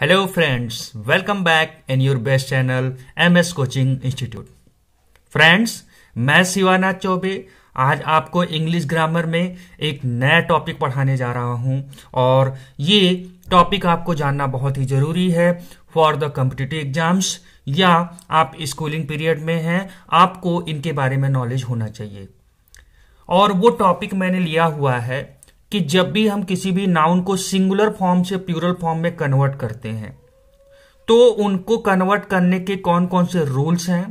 hello friends welcome back in your best channel MS coaching institute friends मैं शिवानाथ चौबे आज आपको English grammar में एक नया टॉपिक पढ़ाने जा रहा हूं और ये टॉपिक आपको जानना बहुत ही जरूरी है फॉर द कम्पिटिटिव एग्जाम्स या आप स्कूलिंग पीरियड में हैं आपको इनके बारे में नॉलेज होना चाहिए और वो टॉपिक मैंने लिया हुआ है कि जब भी हम किसी भी नाउन को सिंगुलर फॉर्म से प्यूरल फॉर्म में कन्वर्ट करते हैं तो उनको कन्वर्ट करने के कौन कौन से रूल्स हैं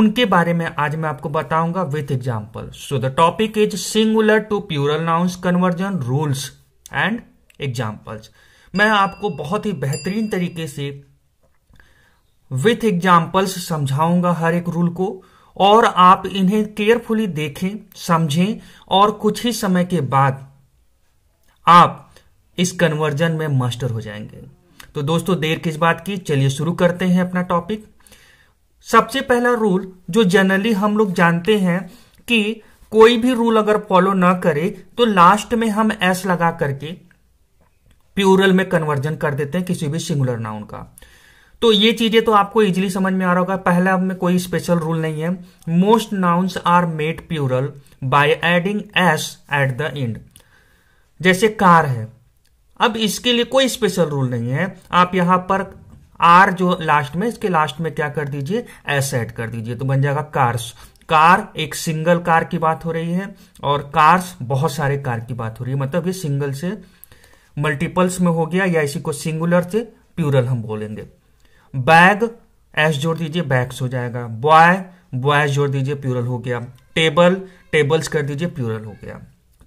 उनके बारे में आज मैं आपको बताऊंगा with example so the topic is singular to plural nouns conversion rules and examples मैं आपको बहुत ही बेहतरीन तरीके से विथ एग्जाम्पल्स समझाऊंगा हर एक रूल को और आप इन्हें केयरफुली देखें समझें और कुछ ही समय के बाद आप इस कन्वर्जन में मास्टर हो जाएंगे तो दोस्तों देर किस बात की चलिए शुरू करते हैं अपना टॉपिक सबसे पहला रूल जो जनरली हम लोग जानते हैं कि कोई भी रूल अगर फॉलो ना करे तो लास्ट में हम एस लगा करके प्यूरल में कन्वर्जन कर देते हैं किसी भी सिंगुलर नाउन का तो ये चीजें तो आपको इजीली समझ में आ रहा होगा पहला में कोई स्पेशल रूल नहीं है most nouns are made plural by adding S at the end जैसे कार है अब इसके लिए कोई स्पेशल रूल नहीं है आप यहां पर आर जो लास्ट में इसके लास्ट में क्या कर दीजिए एस एड कर दीजिए तो बन जाएगा कार्स कार एक सिंगल कार की बात हो रही है और कार्स बहुत सारे कार की बात हो रही है मतलब ये सिंगल से मल्टीपल्स में हो गया या इसी को सिंगुलर से प्यूरल हम बोलेंगे बैग एस जोड़ दीजिए बैग्स हो जाएगा बॉय बॉयज जोड़ दीजिए प्यूरल हो गया टेबल टेबल्स कर दीजिए प्यूरल हो गया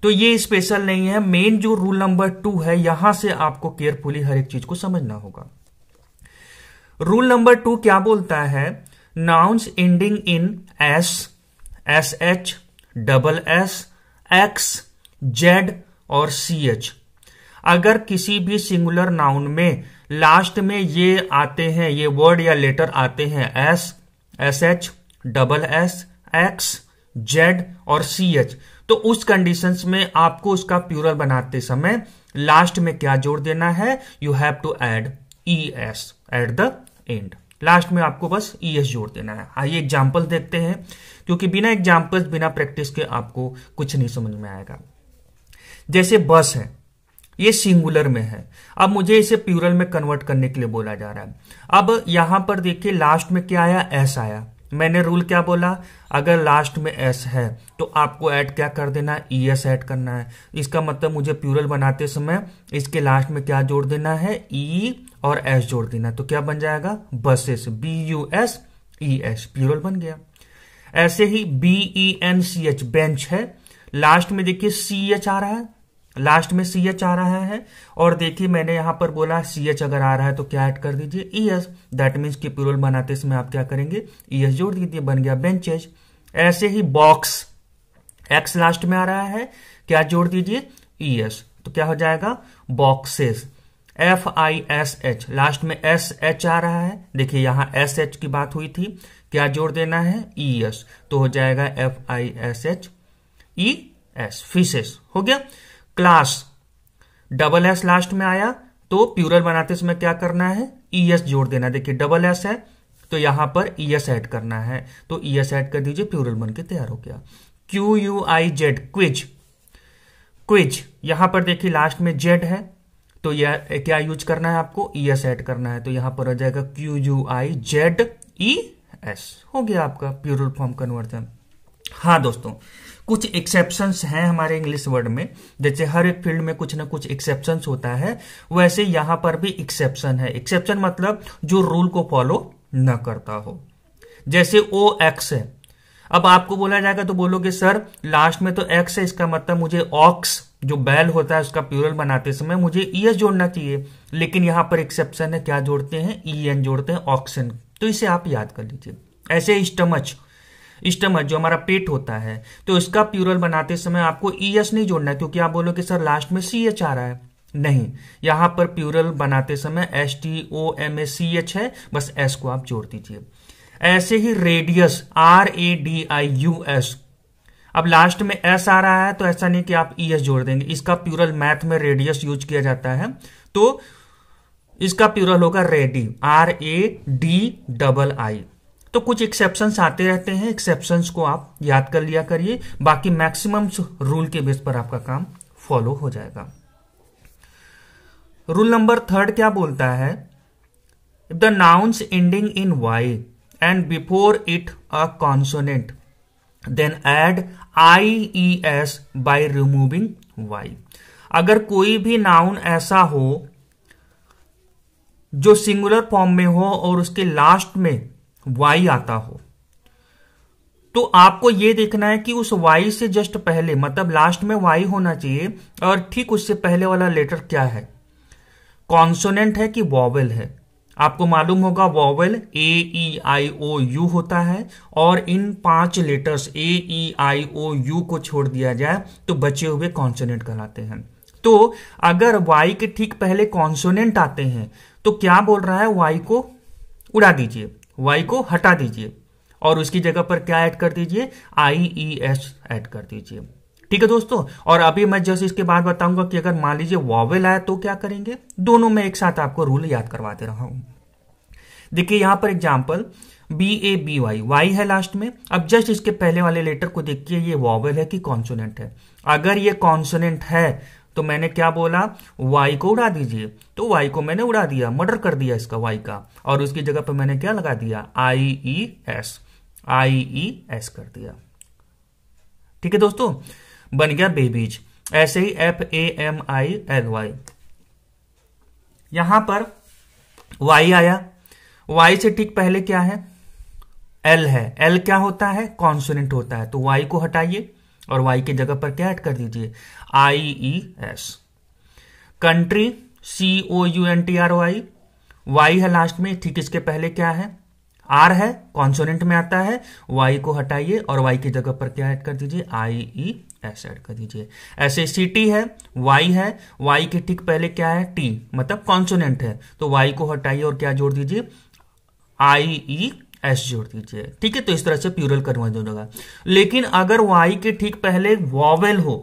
तो ये स्पेशल नहीं है मेन जो रूल नंबर टू है यहां से आपको केयरफुली हर एक चीज को समझना होगा रूल नंबर टू क्या बोलता है nouns ending in S S H double S X Z और सी एच अगर किसी भी सिंगुलर नाउन में लास्ट में ये आते हैं ये वर्ड या लेटर आते हैं S S H double S X Z और सी एच तो उस कंडीशंस में आपको उसका प्यूरल बनाते समय लास्ट में क्या जोड़ देना है you have to add E S at the end last में आपको बस ई e एस जोड़ देना है आइए एग्जाम्पल देखते हैं क्योंकि बिना एग्जाम्पल बिना प्रैक्टिस के आपको कुछ नहीं समझ में आएगा जैसे बस है ये सिंगुलर में है अब मुझे इसे प्यूरल में कन्वर्ट करने के लिए बोला जा रहा है अब यहां पर देखिए लास्ट में क्या आया एस आया मैंने रूल क्या बोला अगर लास्ट में एस है तो आपको ऐड क्या कर देना है ई एस एड करना है इसका मतलब मुझे प्यूरल बनाते समय इसके लास्ट में क्या जोड़ देना है ई e और एस जोड़ देना तो क्या बन जाएगा buses B U S E S plural बन गया ऐसे ही B E N C H bench है लास्ट में देखिए सी एच आ रहा है लास्ट में सी एच आ रहा है और देखिए मैंने यहां पर बोला सी एच अगर आ रहा है तो क्या ऐड कर दीजिए ई एस दैट मीन्स की प्यूरल बनाते इसमें आप क्या करेंगे ई e एस जोड़ दीजिए बन गया बेंचेज ऐसे ही बॉक्स एक्स लास्ट में आ रहा है क्या जोड़ दीजिए ई e एस तो क्या हो जाएगा boxes F I S H last में एस एच आ रहा है देखिए यहां एस एच की बात हुई थी क्या जोड़ देना है ई e एस तो हो जाएगा F I S H E S fishes हो गया क्लास डबल एस लास्ट में आया तो प्यूरल बनाते समय क्या करना है ई e एस जोड़ देना देखिए डबल एस है तो यहां पर ई e एस ऐड करना है तो ई e एस ऐड कर दीजिए प्यूरल बन के तैयार हो गया Q U I Z quiz quiz यहां पर देखिए लास्ट में जेड है तो यह क्या यूज करना है आपको ई एस ऐड करना है तो यहां पर आ जाएगा Q U I Z E S हो गया आपका प्यूरल फॉर्म कन्वर्जन हाँ दोस्तों कुछ एक्सेप्शन हैं हमारे इंग्लिश वर्ड में जैसे हर एक फील्ड में कुछ ना कुछ एक्सेप्शन होता है वैसे यहां पर भी एक्सेप्शन है एक्सेप्शन मतलब जो रूल को फॉलो न करता हो जैसे ओ एक्स है अब आपको बोला जाएगा तो बोलोगे सर लास्ट में तो एक्स है इसका मतलब मुझे ऑक्स जो बैल होता है उसका प्यूरल बनाते समय मुझे ई e एस जोड़ना चाहिए लेकिन यहाँ पर एक्सेप्शन है क्या जोड़ते हैं ई e एन जोड़ते हैं ऑक्सन तो इसे आप याद कर लीजिए ऐसे स्टमच स्टमक जो हमारा पेट होता है तो इसका प्यूरल बनाते समय आपको ई e एस नहीं जोड़ना है क्योंकि आप बोलो कि सर लास्ट में सी एच आ रहा है नहीं यहां पर प्यूरल बनाते समय S T O M A C H है बस एस को आप जोड़ दीजिए ऐसे ही radius R A D I U S अब लास्ट में एस आ रहा है तो ऐसा नहीं कि आप ई e एस जोड़ देंगे इसका प्यूरल मैथ में रेडियस यूज किया जाता है तो इसका प्यूरल होगा radii R A D double I तो कुछ एक्सेप्शन आते रहते हैं एक्सेप्शन को आप याद कर लिया करिए बाकी मैक्सिमम रूल के बेस पर आपका काम फॉलो हो जाएगा रूल नंबर थर्ड क्या बोलता है the nouns ending in Y and before it a consonant then add I E S by removing Y अगर कोई भी नाउन ऐसा हो जो सिंगुलर फॉर्म में हो और उसके लास्ट में वाई आता हो तो आपको यह देखना है कि उस वाई से जस्ट पहले मतलब लास्ट में वाई होना चाहिए और ठीक उससे पहले वाला लेटर क्या है कॉन्सोनेंट है कि वॉवेल है आपको मालूम होगा vowel A E I O you होता है और इन पांच letters A E I O you को छोड़ दिया जाए तो बचे हुए कॉन्सोनेंट कहलाते हैं तो अगर वाई के ठीक पहले कॉन्सोनेंट आते हैं तो क्या बोल रहा है वाई को उड़ा दीजिए वाई को हटा दीजिए और उसकी जगह पर क्या ऐड कर दीजिए आई ई एस ऐड कर दीजिए ठीक है दोस्तों और अभी मैं जैसे इसके बाद बताऊंगा कि अगर मान लीजिए वॉवेल आया तो क्या करेंगे दोनों में एक साथ आपको रूल याद करवाते रहा हूं देखिए यहां पर example B A B Y Y है लास्ट में अब जस्ट इसके पहले वाले लेटर को देखिए ये वॉवेल है कि कॉन्सोनेंट है अगर ये कॉन्सोनेंट है तो मैंने क्या बोला वाई को उड़ा दीजिए तो वाई को मैंने उड़ा दिया मर्डर कर दिया इसका वाई का और उसकी जगह पर मैंने क्या लगा दिया आई E S I E S कर दिया ठीक है दोस्तों बन गया बेबीज ऐसे ही F A M I L Y यहां पर वाई आया वाई से ठीक पहले क्या है एल है एल क्या होता है कॉन्सोनेंट होता है तो वाई को हटाइए और वाई के जगह पर क्या ऐड कर दीजिए I E S country C O U N T R Y Y है लास्ट में ठीक इसके पहले क्या है आर है कॉन्सोनेंट में आता है वाई को हटाइए और वाई की जगह पर क्या ऐड कर दीजिए आई ई एस ऐड कर दीजिए ऐसे सिटी है वाई है वाई के ठीक पहले क्या है टी मतलब कॉन्सोनेंट है तो वाई को हटाइए और क्या जोड़ दीजिए आई ई e एस जोड़ दीजिए ठीक है तो इस तरह से प्यूरल कन्वर्जन होगा लेकिन अगर वाई के ठीक पहले वॉवेल हो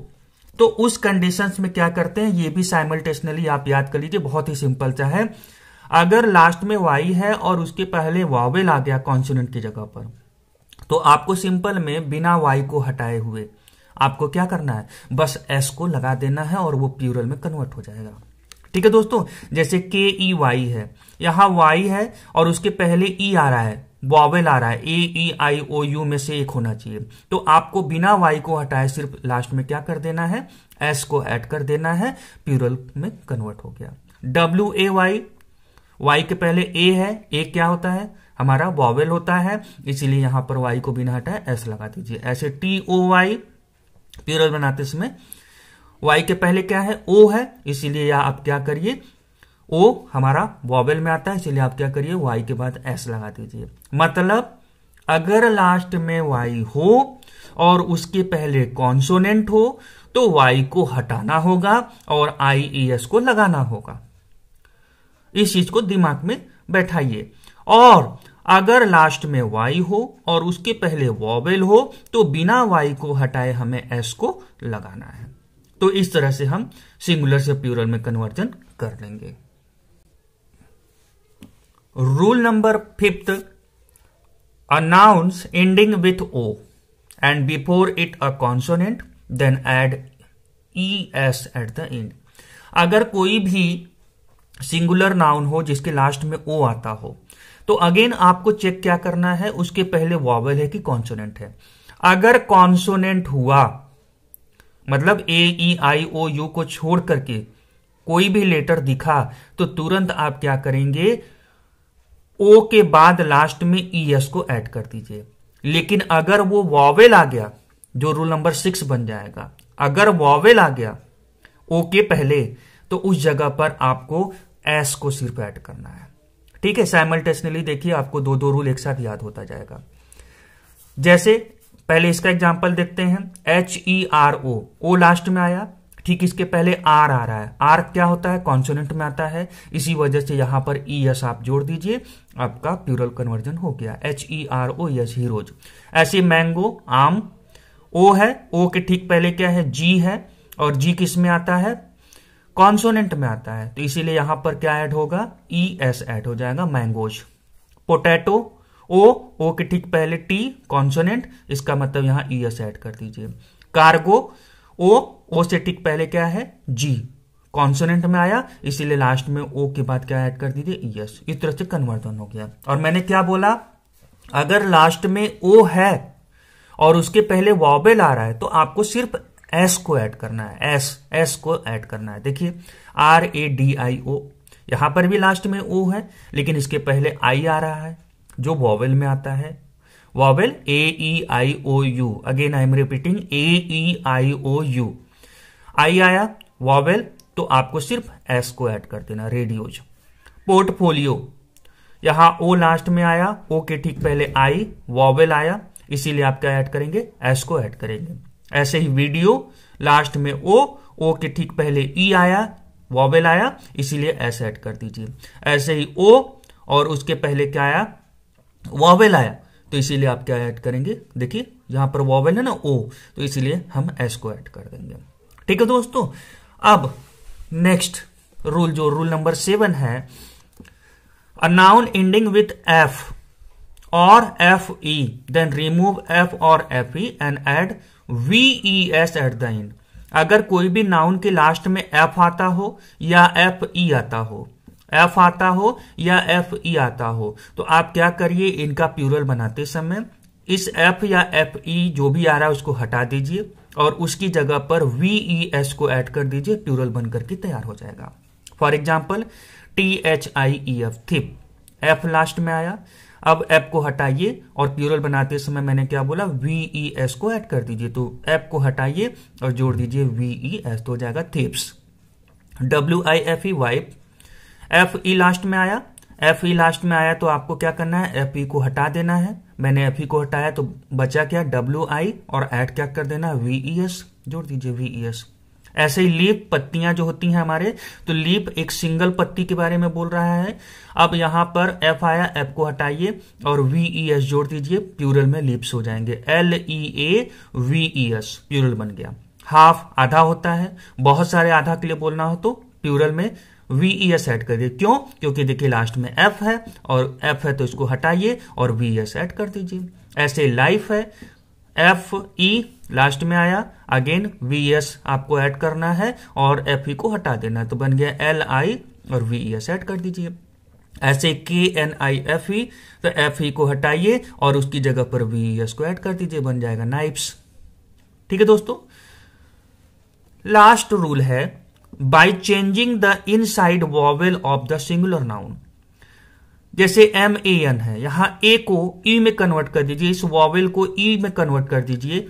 तो उस कंडीशन में क्या करते हैं ये भी साइमल्टेशनली आप याद कर लीजिए बहुत ही सिंपल सा है अगर लास्ट में वाई है और उसके पहले वॉवेल आ गया कॉन्सोनेंट की जगह पर तो आपको सिंपल में बिना वाई को हटाए हुए आपको क्या करना है बस एस को लगा देना है और वो प्यूरल में कन्वर्ट हो जाएगा ठीक है दोस्तों जैसे के ई वाई है यहां वाई है और उसके पहले ई e आ रहा है वॉवेल आ रहा है ए ई आई ओ यू में से एक होना चाहिए तो आपको बिना वाई को हटाए सिर्फ लास्ट में क्या कर देना है एस को ऐड कर देना है प्यूरल में कन्वर्ट हो गया डब्ल्यू ए वाई वाई के पहले ए है ए क्या होता है हमारा वॉवेल होता है इसीलिए यहां पर वाई को बिना हटाए एस लगा दीजिए ऐसे टी ओ वाई प्यूरल बनाते समय वाई के पहले क्या है ओ है इसीलिए आप क्या करिए ओ हमारा वॉबेल में आता है इसलिए आप क्या करिए वाई के बाद एस लगा दीजिए मतलब अगर लास्ट में वाई हो और उसके पहले कॉन्सोनेंट हो तो वाई को हटाना होगा और आई ई एस को लगाना होगा इस चीज को दिमाग में बैठाइए और अगर लास्ट में वाई हो और उसके पहले वॉबेल हो तो बिना वाई को हटाए हमें एस को लगाना है तो इस तरह से हम सिंगुलर से प्यूरल में कन्वर्जन कर लेंगे rule number fifth a nouns ending with O and before it a consonant then add E S at the end अगर कोई भी सिंगुलर नाउन हो जिसके लास्ट में ओ आता हो तो अगेन आपको चेक क्या करना है उसके पहले वॉवल है कि कॉन्सोनेंट है अगर कॉन्सोनेंट हुआ मतलब ए ई आई ओ यू को छोड़ करके कोई भी लेटर दिखा तो तुरंत आप क्या करेंगे ओ के बाद लास्ट में ई e एस को ऐड कर दीजिए लेकिन अगर वो वॉवेल आ गया जो रूल नंबर सिक्स बन जाएगा अगर वॉवेल आ गया ओ के पहले तो उस जगह पर आपको एस को सिर्फ ऐड करना है ठीक है साइमल्टेसनली देखिए आपको दो दो रूल एक साथ याद होता जाएगा जैसे पहले इसका एग्जाम्पल देखते हैं H E R O O last में आया ठीक इसके पहले आर आ रहा है आर क्या होता है कॉन्सोनेंट में आता है इसी वजह से यहां पर ई e एस आप जोड़ दीजिए आपका प्यूरल कन्वर्जन हो गया H E e R O S heroes ऐसे मैंगो आम ओ है ओ के ठीक पहले क्या है जी है और जी किस में आता है कॉन्सोनेंट में आता है तो इसीलिए यहां पर क्या ऐड होगा ई एस एड हो जाएगा मैंगोज पोटैटो ओ ओ के ठीक पहले टी कॉन्सोनेंट इसका मतलब यहां ई एस एड कर दीजिए कार्गो ओ ओ से टिक पहले क्या है जी कॉन्सोनेंट में आया इसीलिए लास्ट में ओ के बाद क्या ऐड कर दीजिए यस इस तरह से कन्वर्जन हो गया और मैंने क्या बोला अगर लास्ट में ओ है और उसके पहले वॉबेल आ रहा है तो आपको सिर्फ एस को ऐड करना है एस एस को ऐड करना है देखिए आर ए डी आई ओ यहां पर भी लास्ट में ओ है लेकिन इसके पहले आई आ रहा है जो वॉवेल में आता है vowel A E I O U again I am repeating A E I O U I आया वॉवेल तो आपको सिर्फ एस को ऐड कर देना रेडियोज पोर्टफोलियो यहां ओ लास्ट में आया ओ के ठीक पहले आई वॉवेल आया इसीलिए आप क्या ऐड करेंगे एस को ऐड करेंगे ऐसे ही वीडियो लास्ट में ओ ओ के ठीक पहले ई e आया वॉवेल आया इसीलिए एस ऐड कर दीजिए ऐसे ही ओ और उसके पहले क्या आया वॉवेल आया तो इसीलिए आप क्या ऐड करेंगे देखिए यहां पर वॉवेल है ना ओ तो इसीलिए हम एस को ऐड कर देंगे ठीक है दोस्तों अब नेक्स्ट रूल जो रूल नंबर सेवन है a noun noun ending with F और F E then remove F और F E and add V E S at the end अगर कोई भी नाउन के लास्ट में एफ आता हो या एफ ई आता हो एफ आता हो या एफ ई e आता हो तो आप क्या करिए इनका प्यूरल बनाते समय इस एफ या एफ ई e जो भी आ रहा है उसको हटा दीजिए और उसकी जगह पर वी ई एस को ऐड कर दीजिए प्यूरल बन करके तैयार हो जाएगा for example T H I E F thief F last में आया अब एप को हटाइए और प्यूरल बनाते समय मैंने क्या बोला वी ई एस को ऐड कर दीजिए तो एप को हटाइए और जोड़ दीजिए वी ई एस तो हो जाएगा thieves W I F E wife F E last में आया एफ ई लास्ट में आया तो आपको क्या करना है एफ ई e को हटा देना है मैंने एफ ई e को हटाया तो बचा क्या डब्ल्यू आई और एड क्या कर देना वीई एस e जोड़ दीजिए वीई एस ऐसे ही लीप पत्तियां जो होती हैं हमारे तो लीप एक सिंगल पत्ती के बारे में बोल रहा है अब यहां पर एफ आया एफ को हटाइए और वीई एस जोड़ दीजिए प्यूरल में लीप्स हो जाएंगे L E A V E S plural बन गया हाफ आधा होता है बहुत सारे आधा के लिए बोलना हो तो प्यूरल में वीई एस एड कर करिए क्यों क्योंकि देखिए लास्ट में एफ है और एफ है तो इसको हटाइए और वी एस एड कर दीजिए ऐसे लाइफ है एफ ई लास्ट में आया अगेन वी एस आपको ऐड करना है और एफ ई e को हटा देना है तो बन गया एल आई और वी एस एड कर दीजिए ऐसे के एन आई एफ ई तो एफ ई e को हटाइए और उसकी जगह पर वी एस e को ऐड कर दीजिए बन जाएगा नाइप्स ठीक है दोस्तों लास्ट रूल है by changing the inside vowel of the singular noun जैसे एम ए एन है यहां ए को ई e में कन्वर्ट कर दीजिए इस वॉवेल को ई e में कन्वर्ट कर दीजिए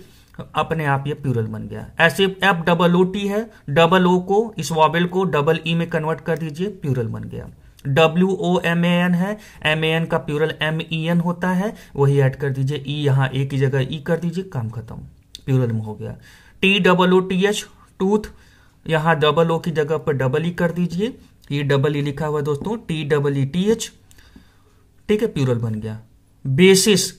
अपने आप ये प्यूरल बन गया ऐसे एफ डबल ओ टी है डबल ओ को इस वॉवेल को डबल ई e में कन्वर्ट कर दीजिए प्यूरल बन गया W O M A N है एम ए एन का प्यूरल एम ई एन होता है वही ऐड कर दीजिए ई यहां ए की जगह ई कर दीजिए काम खत्म प्यूरल में हो गया T double O T H tooth यहाँ डबल ओ की जगह पर डबल ई e कर दीजिए ये डबल ई e लिखा हुआ दोस्तों T double E T H ठीक है प्यूरल बन गया बेसिस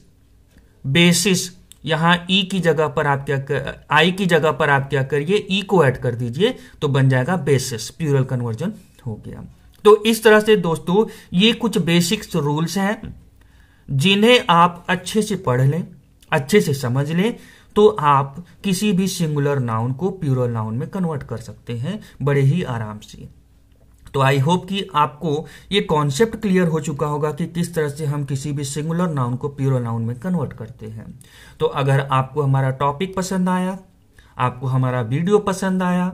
बेसिस यहाँ ई e की जगह पर आप क्या कर आई की जगह पर आप क्या करिए ई को ऐड कर दीजिए तो बन जाएगा बेसिस प्यूरल कन्वर्जन हो गया तो इस तरह से दोस्तों ये कुछ बेसिक्स रूल्स हैं जिन्हें आप अच्छे से पढ़ लें अच्छे से समझ लें तो आप किसी भी सिंगुलर नाउन को प्यूरल नाउन में कन्वर्ट कर सकते हैं बड़े ही आराम से तो आई होप कि आपको ये कॉन्सेप्ट क्लियर हो चुका होगा कि किस तरह से हम किसी भी सिंगुलर नाउन को प्यूरल नाउन में कन्वर्ट करते हैं तो अगर आपको हमारा टॉपिक पसंद आया आपको हमारा वीडियो पसंद आया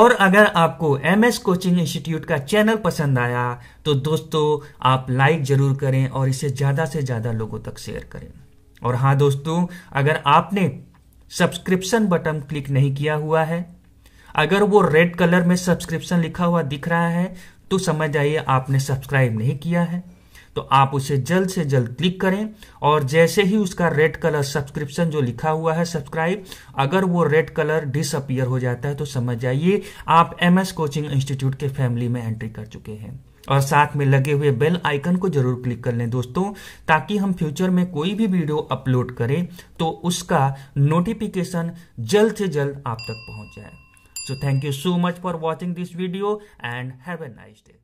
और अगर आपको एम एस कोचिंग इंस्टीट्यूट का चैनल पसंद आया तो दोस्तों आप लाइक जरूर करें और इसे ज़्यादा से ज़्यादा लोगों तक शेयर करें और हाँ दोस्तों अगर आपने सब्सक्रिप्शन बटन क्लिक नहीं किया हुआ है अगर वो रेड कलर में सब्सक्रिप्शन लिखा हुआ दिख रहा है तो समझ जाइए आपने सब्सक्राइब नहीं किया है तो आप उसे जल्द से जल्द क्लिक करें और जैसे ही उसका रेड कलर सब्सक्रिप्शन जो लिखा हुआ है सब्सक्राइब अगर वो रेड कलर डिसअपियर हो जाता है तो समझ जाइए आप एमएस कोचिंग इंस्टीट्यूट के फैमिली में एंट्री कर चुके हैं और साथ में लगे हुए बेल आइकन को जरूर क्लिक कर लें दोस्तों ताकि हम फ्यूचर में कोई भी वीडियो अपलोड करें तो उसका नोटिफिकेशन जल्द से जल्द आप तक पहुंच जाए so thank you so much for watching this video and have a nice day